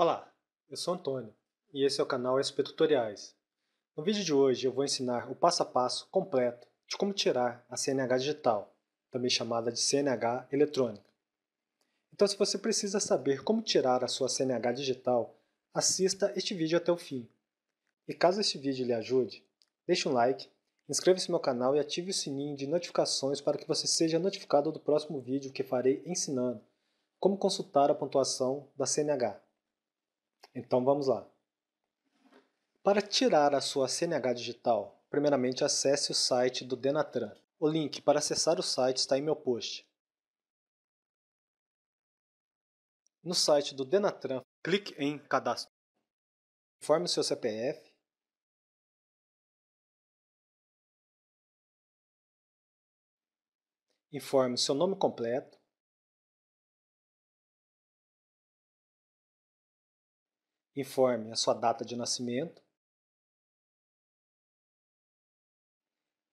Olá, eu sou Antônio e esse é o canal SP Tutoriais. No vídeo de hoje eu vou ensinar o passo a passo completo de como tirar a CNH digital, também chamada de CNH eletrônica. Então se você precisa saber como tirar a sua CNH digital, assista este vídeo até o fim. E caso este vídeo lhe ajude, deixe um like, inscreva-se no meu canal e ative o sininho de notificações para que você seja notificado do próximo vídeo que farei ensinando como consultar a pontuação da CNH. Então vamos lá. Para tirar a sua CNH digital, primeiramente acesse o site do Denatran. O link para acessar o site está em meu post. No site do Denatran, clique em Cadastro. Informe o seu CPF. Informe o seu nome completo. Informe a sua data de nascimento.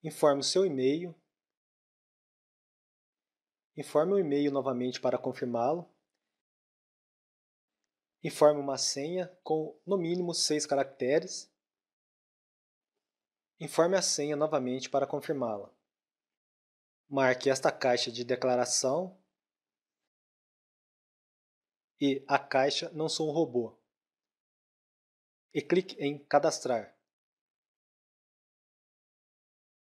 Informe o seu e-mail. Informe o e-mail novamente para confirmá-lo. Informe uma senha com no mínimo seis caracteres. Informe a senha novamente para confirmá-la. Marque esta caixa de declaração e a caixa Não Sou um Robô e clique em Cadastrar.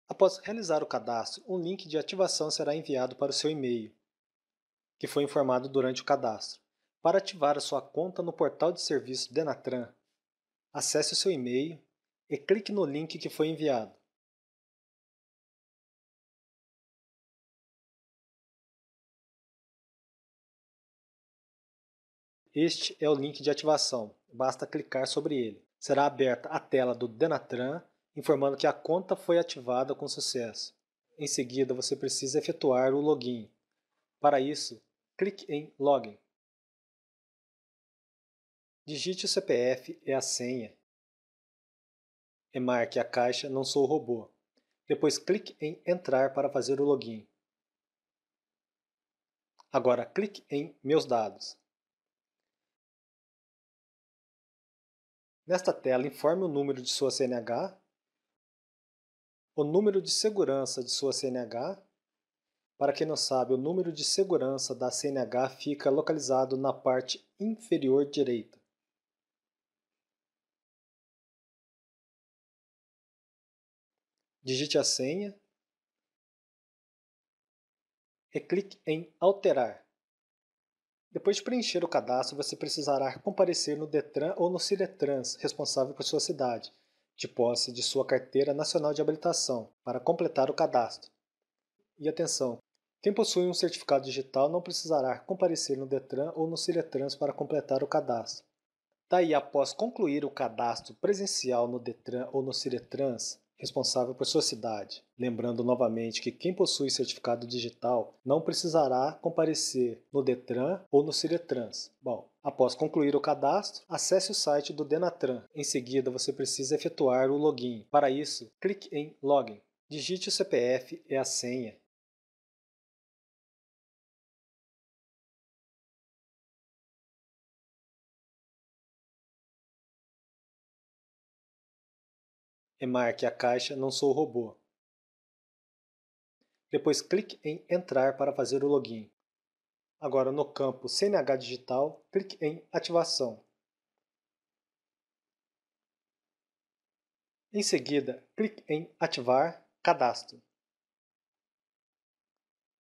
Após realizar o cadastro, um link de ativação será enviado para o seu e-mail, que foi informado durante o cadastro. Para ativar a sua conta no portal de serviço Denatran, acesse o seu e-mail e clique no link que foi enviado. Este é o link de ativação basta clicar sobre ele. Será aberta a tela do Denatran informando que a conta foi ativada com sucesso. Em seguida, você precisa efetuar o login. Para isso, clique em Login. Digite o CPF e a senha. E marque a caixa Não sou robô. Depois clique em Entrar para fazer o login. Agora clique em Meus dados. Nesta tela, informe o número de sua CNH, o número de segurança de sua CNH. Para quem não sabe, o número de segurança da CNH fica localizado na parte inferior direita. Digite a senha e clique em Alterar. Depois de preencher o cadastro, você precisará comparecer no Detran ou no Ciretrans, responsável por sua cidade, de posse de sua carteira nacional de habilitação, para completar o cadastro. E atenção, quem possui um certificado digital não precisará comparecer no Detran ou no Ciretrans para completar o cadastro. Daí, após concluir o cadastro presencial no Detran ou no Ciretrans, responsável por sua cidade. Lembrando novamente que quem possui certificado digital não precisará comparecer no Detran ou no Ciretrans. Bom, após concluir o cadastro, acesse o site do Denatran. Em seguida, você precisa efetuar o login. Para isso, clique em Login. Digite o CPF e a senha Remarque a caixa Não sou robô. Depois clique em Entrar para fazer o login. Agora no campo CNH Digital, clique em Ativação. Em seguida, clique em Ativar Cadastro.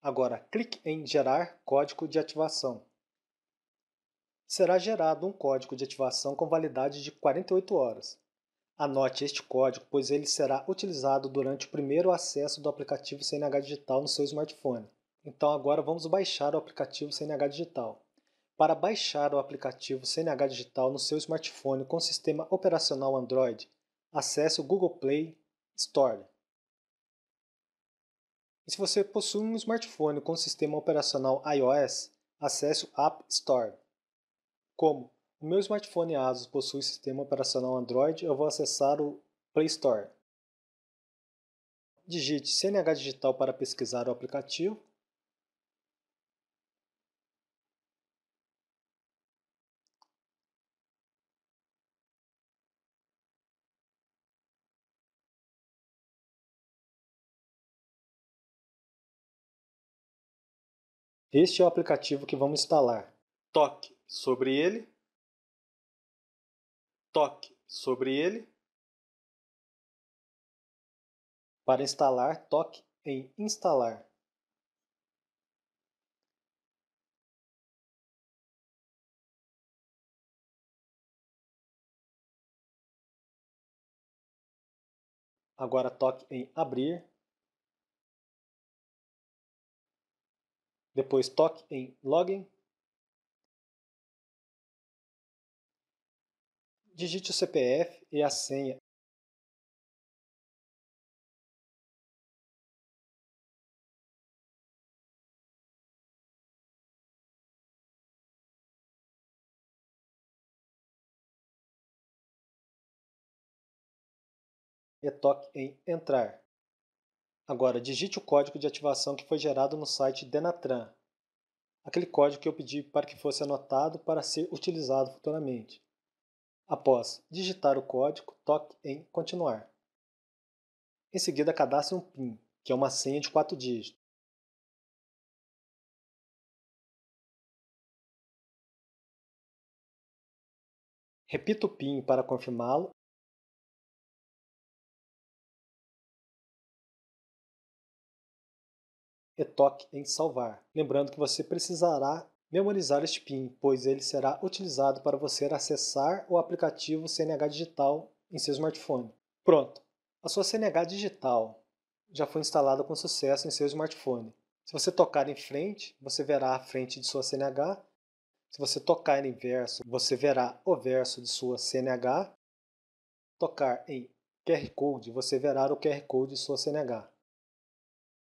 Agora, clique em Gerar código de ativação. Será gerado um código de ativação com validade de 48 horas. Anote este código, pois ele será utilizado durante o primeiro acesso do aplicativo CNH Digital no seu smartphone. Então agora vamos baixar o aplicativo CNH Digital. Para baixar o aplicativo CNH Digital no seu smartphone com sistema operacional Android, acesse o Google Play Store. E se você possui um smartphone com sistema operacional iOS, acesse o App Store. Como o meu smartphone ASUS possui sistema operacional Android, eu vou acessar o Play Store. Digite CNH Digital para pesquisar o aplicativo. Este é o aplicativo que vamos instalar. Toque sobre ele toque sobre ele. Para instalar, toque em instalar. Agora toque em abrir. Depois toque em login. digite o CPF e a senha. E toque em Entrar. Agora, digite o código de ativação que foi gerado no site Denatran, aquele código que eu pedi para que fosse anotado para ser utilizado futuramente. Após digitar o código, toque em Continuar. Em seguida, cadastre um PIN, que é uma senha de quatro dígitos. Repita o PIN para confirmá-lo. E toque em Salvar, lembrando que você precisará memorizar este PIN, pois ele será utilizado para você acessar o aplicativo CNH Digital em seu smartphone. Pronto! A sua CNH Digital já foi instalada com sucesso em seu smartphone. Se você tocar em frente, você verá a frente de sua CNH. Se você tocar em verso, você verá o verso de sua CNH. Tocar em QR Code, você verá o QR Code de sua CNH.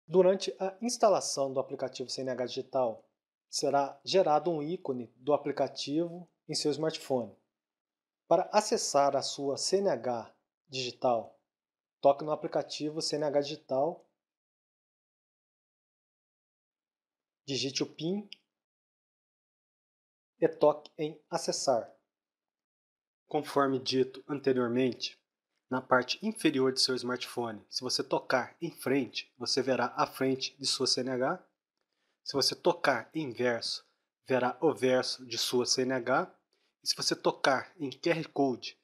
Durante a instalação do aplicativo CNH Digital, será gerado um ícone do aplicativo em seu smartphone. Para acessar a sua CNH digital, toque no aplicativo CNH digital, digite o PIN e toque em Acessar. Conforme dito anteriormente, na parte inferior de seu smartphone, se você tocar em frente, você verá a frente de sua CNH se você tocar em verso, verá o verso de sua CNH. E se você tocar em QR Code,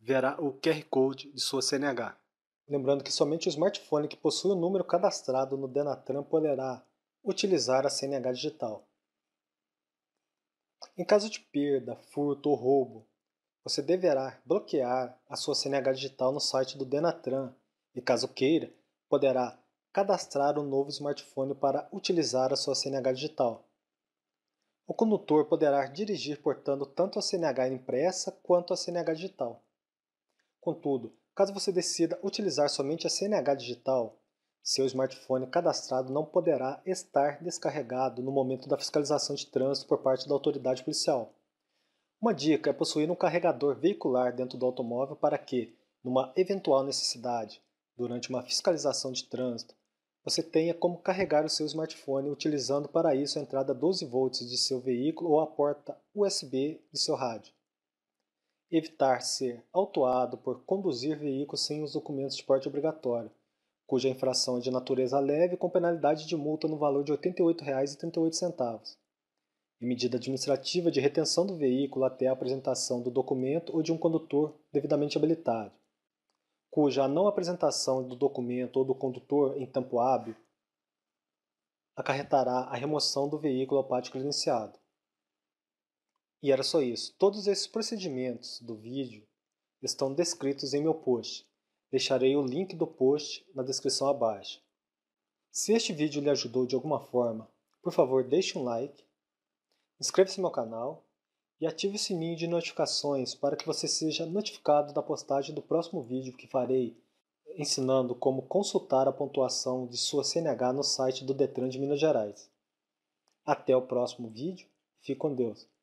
verá o QR Code de sua CNH. Lembrando que somente o smartphone que possui o número cadastrado no Denatran poderá utilizar a CNH digital. Em caso de perda, furto ou roubo, você deverá bloquear a sua CNH digital no site do Denatran e, caso queira, poderá cadastrar o um novo smartphone para utilizar a sua CNH digital. O condutor poderá dirigir portando tanto a CNH impressa quanto a CNH digital. Contudo, caso você decida utilizar somente a CNH digital, seu smartphone cadastrado não poderá estar descarregado no momento da fiscalização de trânsito por parte da autoridade policial. Uma dica é possuir um carregador veicular dentro do automóvel para que, numa eventual necessidade, durante uma fiscalização de trânsito, você tenha como carregar o seu smartphone utilizando para isso a entrada 12 volts de seu veículo ou a porta USB de seu rádio. Evitar ser autuado por conduzir veículo sem os documentos de porte obrigatório, cuja infração é de natureza leve com penalidade de multa no valor de R$ 88,38. E medida administrativa de retenção do veículo até a apresentação do documento ou de um condutor devidamente habilitado cuja não apresentação do documento ou do condutor em tempo hábil acarretará a remoção do veículo ao pátio credenciado. E era só isso. Todos esses procedimentos do vídeo estão descritos em meu post. Deixarei o link do post na descrição abaixo. Se este vídeo lhe ajudou de alguma forma, por favor deixe um like, inscreva-se no meu canal e ative o sininho de notificações para que você seja notificado da postagem do próximo vídeo que farei ensinando como consultar a pontuação de sua CNH no site do Detran de Minas Gerais. Até o próximo vídeo, fique com Deus!